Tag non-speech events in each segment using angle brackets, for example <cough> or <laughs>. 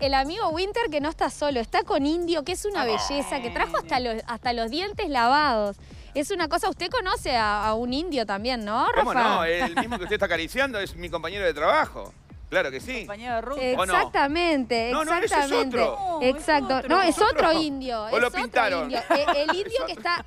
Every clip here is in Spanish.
el amigo Winter que no está solo, está con Indio, que es una ah, belleza, que trajo hasta los, hasta los dientes lavados. Es una cosa, usted conoce a, un indio también, ¿no, Rafa? ¿Cómo no? El mismo que usted está acariciando es mi compañero de trabajo. Claro que sí. Compañero de ruta. Exactamente, no? exactamente. No, no, es otro. Exacto. No, <laughs> e, es otro, indio. ¿O es pintaron? el indio que está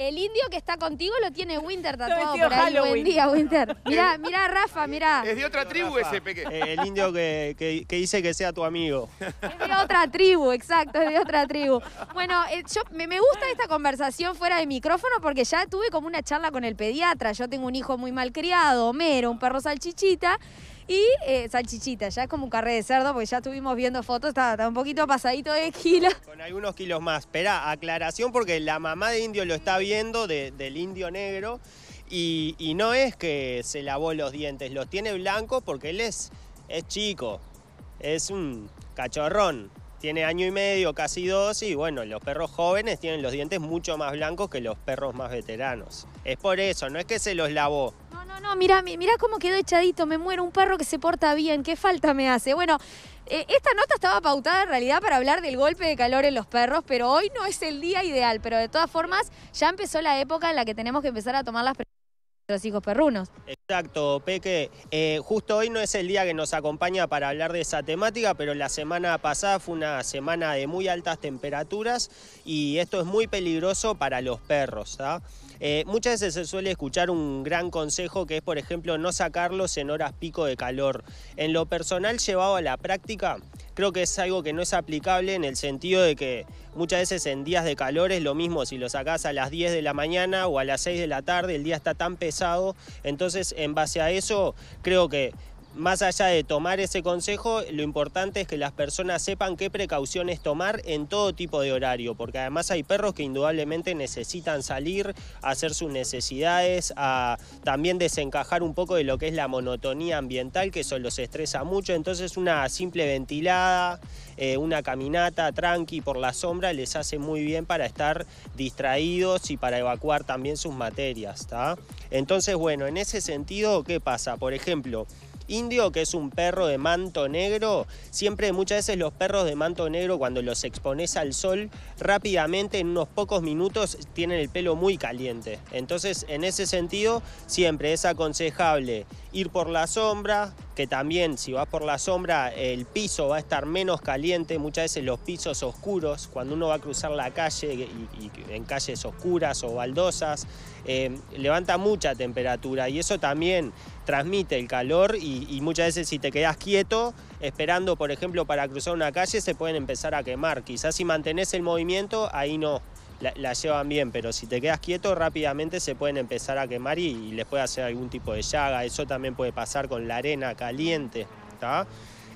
el indio que está contigo lo tiene Winter tatuado por ahí. Buen día, Winter. Mirá, mirá, Rafa, mirá. Es de otra tribu ese pequeño. Eh, el indio que, que, dice que sea tu amigo. Es de otra tribu, exacto, es de otra tribu. Bueno, eh, yo, me, gusta esta conversación fuera de micrófono porque ya tuve como una charla con el pediatra. Yo tengo un hijo muy mal criado, Homero, un perro salchichita. Y eh, salchichita, ya es como un carré de cerdo, porque ya estuvimos viendo fotos, está, un poquito pasadito de gila Con algunos kilos más. Espera, aclaración, porque la mamá de indio lo está viendo, del indio negro, y, no es que se lavó los dientes, los tiene blancos porque él es, es chico, es un cachorrón tiene año y medio, casi dos, y bueno, los perros jóvenes tienen los dientes mucho más blancos que los perros más veteranos. Es por eso, no es que se los lavó, mira, mira cómo quedó echadito, me muero, un perro que se porta bien, qué falta me hace. Bueno, eh, esta nota estaba pautada en realidad para hablar del golpe de calor en los perros, pero hoy no es el día ideal, pero de todas formas ya empezó la época en la que tenemos que empezar a tomar las nuestros hijos perrunos. Exacto, Peque. Eh, justo hoy no es el día que nos acompaña para hablar de esa temática, pero la semana pasada fue una semana de muy altas temperaturas y esto es muy peligroso para los perros. ¿ah? Eh, muchas veces se suele escuchar un gran consejo que es, por ejemplo, no sacarlos en horas pico de calor. En lo personal llevado a la práctica, creo que es algo que no es aplicable en el sentido de que muchas veces en días de calor es lo mismo si lo sacas a las 10 de la mañana o a las 6 de la tarde, el día está tan pesado, entonces en base a eso creo que más allá de tomar ese consejo, lo importante es que las personas sepan qué precauciones tomar en todo tipo de horario, porque además hay perros que indudablemente necesitan salir, a hacer sus necesidades, a también desencajar un poco de lo que es la monotonía ambiental, que eso los estresa mucho. Entonces una simple ventilada, eh, una caminata tranqui por la sombra les hace muy bien para estar distraídos y para evacuar también sus materias. Entonces, bueno, en ese sentido, ¿qué pasa? Por ejemplo, indio, que es un perro de manto negro. Siempre muchas veces los perros de manto negro cuando los expones al sol, rápidamente en unos pocos minutos tienen el pelo muy caliente. Entonces en ese sentido siempre es aconsejable ir por la sombra, que también si vas por la sombra el piso va a estar menos caliente, muchas veces los pisos oscuros, cuando uno va a cruzar la calle y, en calles oscuras o baldosas, eh, levanta mucha temperatura y eso también transmite el calor y, muchas veces si te quedas quieto esperando por ejemplo para cruzar una calle se pueden empezar a quemar, quizás si mantenés el movimiento ahí no la, llevan bien, pero si te quedas quieto rápidamente se pueden empezar a quemar y, les puede hacer algún tipo de llaga. Eso también puede pasar con la arena caliente. ¿Está?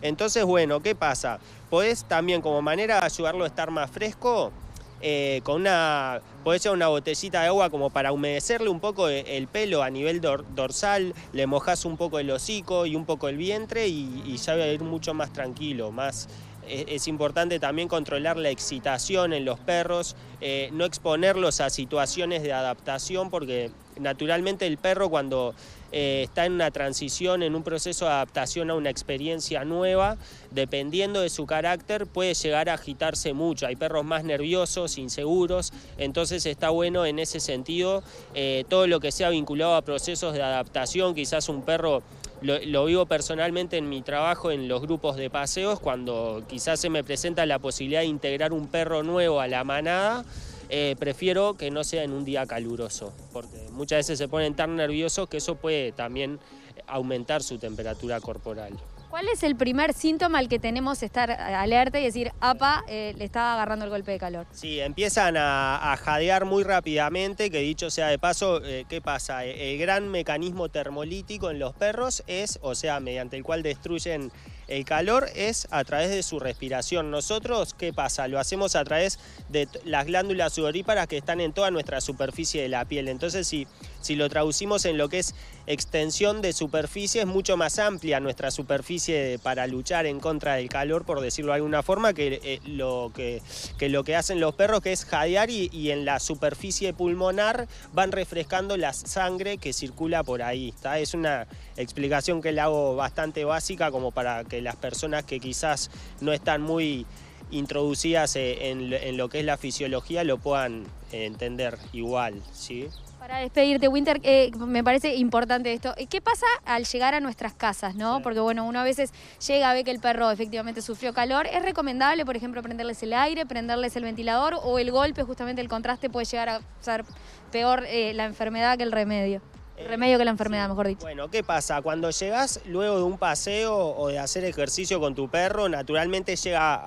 Entonces, bueno, ¿qué pasa? Podés también como manera de ayudarlo a estar más fresco, eh, con una, puede ser una botellita de agua como para humedecerle un poco e, el pelo a nivel dorsal, le mojas un poco el hocico y un poco el vientre y, y ya va a ir mucho más tranquilo, más es importante también controlar la excitación en los perros, eh, no exponerlos a situaciones de adaptación, porque naturalmente el perro cuando eh, está en una transición, en un proceso de adaptación a una experiencia nueva, dependiendo de su carácter, puede llegar a agitarse mucho. Hay perros más nerviosos, inseguros, entonces está bueno en ese sentido eh, todo lo que sea vinculado a procesos de adaptación, quizás un perro lo, vivo personalmente en mi trabajo, en los grupos de paseos, cuando quizás se me presenta la posibilidad de integrar un perro nuevo a la manada, eh, prefiero que no sea en un día caluroso, porque muchas veces se ponen tan nerviosos que eso puede también aumentar su temperatura corporal. ¿Cuál es el primer síntoma al que tenemos estar alerta y decir, apa, eh, le estaba agarrando el golpe de calor? Sí, empiezan a, jadear muy rápidamente, que dicho sea de paso, eh, ¿qué pasa? E, el gran mecanismo termolítico en los perros es, o sea, mediante el cual destruyen el calor es a través de su respiración. Nosotros, ¿qué pasa? Lo hacemos a través de las glándulas sudoríparas que están en toda nuestra superficie de la piel. Entonces, si sí, si lo traducimos en lo que es extensión de superficie, es mucho más amplia nuestra superficie para luchar en contra del calor, por decirlo de alguna forma, que, eh, lo, que, lo que hacen los perros, que es jadear y, en la superficie pulmonar van refrescando la sangre que circula por ahí. ¿está? Es una explicación que le hago bastante básica como para que las personas que quizás no están muy introducidas eh, en, lo que es la fisiología lo puedan entender igual, ¿sí? Para despedirte, Winter, eh, me parece importante esto. Eh, ¿Qué pasa al llegar a nuestras casas, no? Porque bueno, uno a veces llega, ve que el perro efectivamente sufrió calor. ¿Es recomendable, por ejemplo, prenderles el aire, prenderles el ventilador o el golpe, justamente el contraste puede llegar a ser peor eh, la enfermedad que el remedio? El remedio que la enfermedad, mejor dicho. Bueno, ¿qué pasa? Cuando llegas luego de un paseo o de hacer ejercicio con tu perro, naturalmente llega,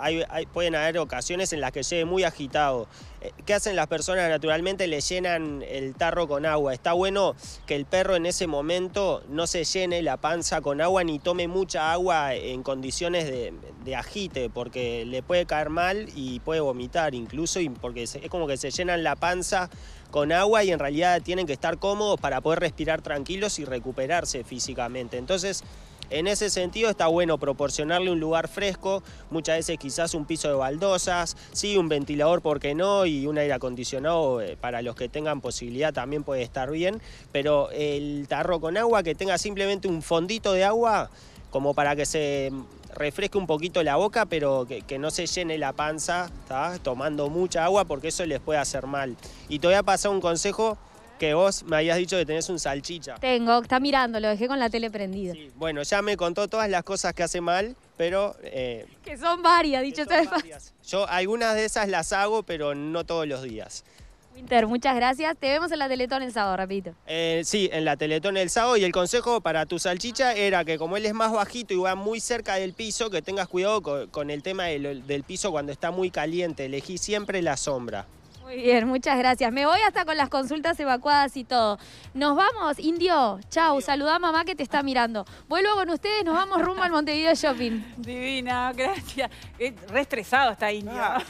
pueden haber ocasiones en las que llegue muy agitado. ¿Qué hacen las personas? Naturalmente le llenan el tarro con agua. Está bueno que el perro en ese momento no se llene la panza con agua ni tome mucha agua en condiciones de, agite, porque le puede caer mal y puede vomitar incluso, y porque es como que se llenan la panza con agua y en realidad tienen que estar cómodos para poder respirar tranquilos y recuperarse físicamente. Entonces, en ese sentido está bueno proporcionarle un lugar fresco, muchas veces quizás un piso de baldosas, sí, un ventilador, ¿por qué no? Y un aire acondicionado eh, para los que tengan posibilidad también puede estar bien, pero el tarro con agua que tenga simplemente un fondito de agua como para que se refresque un poquito la boca, pero que, no se llene la panza, tomando mucha agua, porque eso les puede hacer mal. Y te voy a pasar un consejo que vos me habías dicho que tenés un salchicha. Tengo, está mirando, lo dejé con la tele prendida. Sí, bueno, ya me contó todas las cosas que hace mal, pero... Eh, que son varias, dicho sea Yo algunas de esas las hago, pero no todos los días. Winter, muchas gracias. Te vemos en la Teletón el sábado, repito. Eh, sí, en la Teletón el sábado. Y el consejo para tu salchicha era que como él es más bajito y va muy cerca del piso, que tengas cuidado con, el tema del piso cuando está muy caliente. Elegí siempre la sombra. Muy bien, muchas gracias. Me voy hasta con las consultas evacuadas y todo. Nos vamos, Indio. Chau, saludá a mamá que te está mirando. Vuelvo con ustedes, nos vamos rumbo al Montevideo Shopping. <laughs> Divina, gracias. Eh, re estresado está Indio. Ah, <laughs>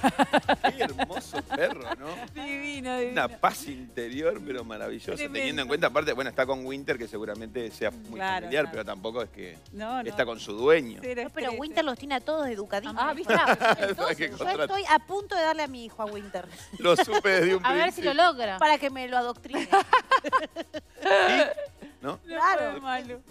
qué hermoso perro, ¿no? Divino, divino. Una paz interior, pero maravillosa. Teniendo en cuenta, aparte, bueno, está con Winter, que seguramente sea muy familiar, pero tampoco es que está con su dueño. pero Winter los tiene a todos educaditos. Ah, ¿viste? <laughs> yo estoy a punto de darle a mi hijo a Winter. A ver si lo logra. para que me lo adoctrine. <laughs> ¿No? Claro, malo